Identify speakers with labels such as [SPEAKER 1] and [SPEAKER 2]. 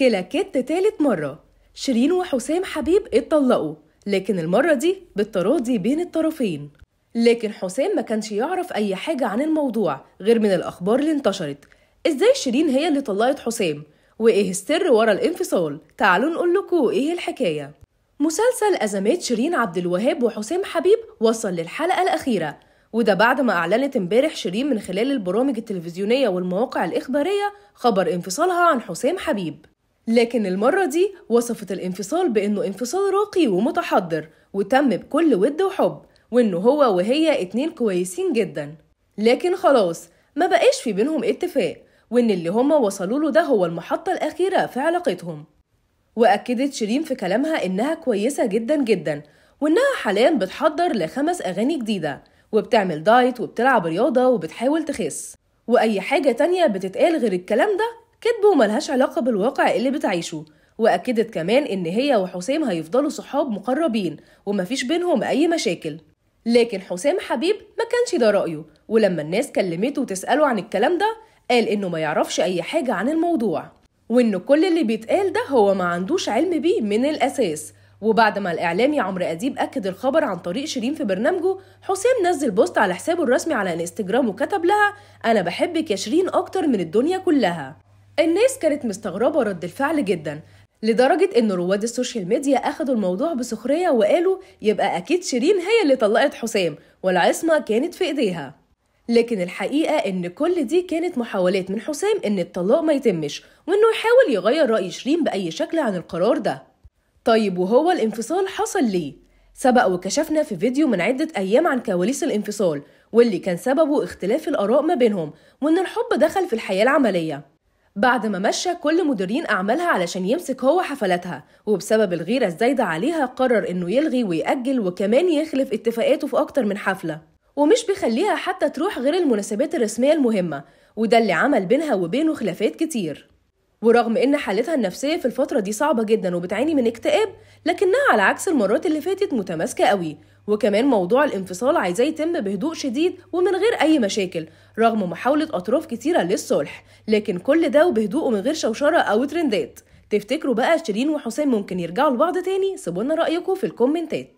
[SPEAKER 1] كلا كت تالت مرة شيرين وحسام حبيب اتطلقوا لكن المرة دي بالتراضي بين الطرفين لكن حسام ما كانش يعرف أي حاجة عن الموضوع غير من الأخبار اللي انتشرت إزاي شيرين هي اللي طلقت حسام وإيه السر ورا الانفصال تعالوا نقول لكم إيه الحكاية مسلسل أزمات شيرين عبد الوهاب وحسام حبيب وصل للحلقة الأخيرة وده بعد ما أعلنت امبارح شيرين من خلال البرامج التلفزيونية والمواقع الإخبارية خبر انفصالها عن حسام حبيب لكن المرة دي وصفت الانفصال بإنه انفصال راقي ومتحضر وتم بكل ود وحب وإنه هو وهي اتنين كويسين جدا لكن خلاص ما بقاش في بينهم اتفاق وإن اللي هما وصلوا له ده هو المحطة الأخيرة في علاقتهم وأكدت شيرين في كلامها إنها كويسة جدا جدا وإنها حاليا بتحضر لخمس أغاني جديدة وبتعمل دايت وبتلعب رياضة وبتحاول تخس وأي حاجة تانية بتتقال غير الكلام ده كذب ملهاش علاقة بالواقع اللي بتعيشه وأكدت كمان إن هي وحسام هيفضلوا صحاب مقربين ومفيش بينهم أي مشاكل لكن حسام حبيب ما كانش ده رأيه ولما الناس كلمته وتسأله عن الكلام ده قال إنه ما يعرفش أي حاجة عن الموضوع وإن كل اللي بيتقال ده هو ما عندوش علم بيه من الأساس وبعد ما الإعلامي عمرو أديب أكد الخبر عن طريق شيرين في برنامجه حسام نزل بوست على حسابه الرسمي على الانستجرام وكتب لها أنا بحبك يا شيرين أكتر من الدنيا كلها الناس كانت مستغربة رد الفعل جدا لدرجة إن رواد السوشيال ميديا أخدوا الموضوع بسخرية وقالوا يبقى أكيد شيرين هي اللي طلقت حسام والعصمة كانت في إيديها لكن الحقيقة إن كل دي كانت محاولات من حسام إن الطلاق ما يتمش وإنه يحاول يغير رأي شيرين بأي شكل عن القرار ده طيب وهو الانفصال حصل ليه؟ سبق وكشفنا في فيديو من عدة أيام عن كواليس الانفصال واللي كان سببه اختلاف الآراء ما بينهم وإن الحب دخل في الحياة العملية بعد ما مشى كل مديرين أعمالها علشان يمسك هو حفلاتها وبسبب الغيرة الزايدة عليها قرر إنه يلغي ويأجل وكمان يخلف اتفاقاته في أكتر من حفلة ومش بيخليها حتى تروح غير المناسبات الرسمية المهمة وده اللي عمل بينها وبينه خلافات كتير ورغم ان حالتها النفسيه في الفتره دي صعبه جدا وبتعاني من اكتئاب لكنها على عكس المرات اللي فاتت متماسكه قوي وكمان موضوع الانفصال عايزاه يتم بهدوء شديد ومن غير اي مشاكل رغم محاوله اطراف كتيره للصلح لكن كل ده وبهدوء ومن غير شوشره او ترندات تفتكروا بقى شيرين وحسام ممكن يرجعوا لبعض تاني سيبولنا رايكم في الكومنتات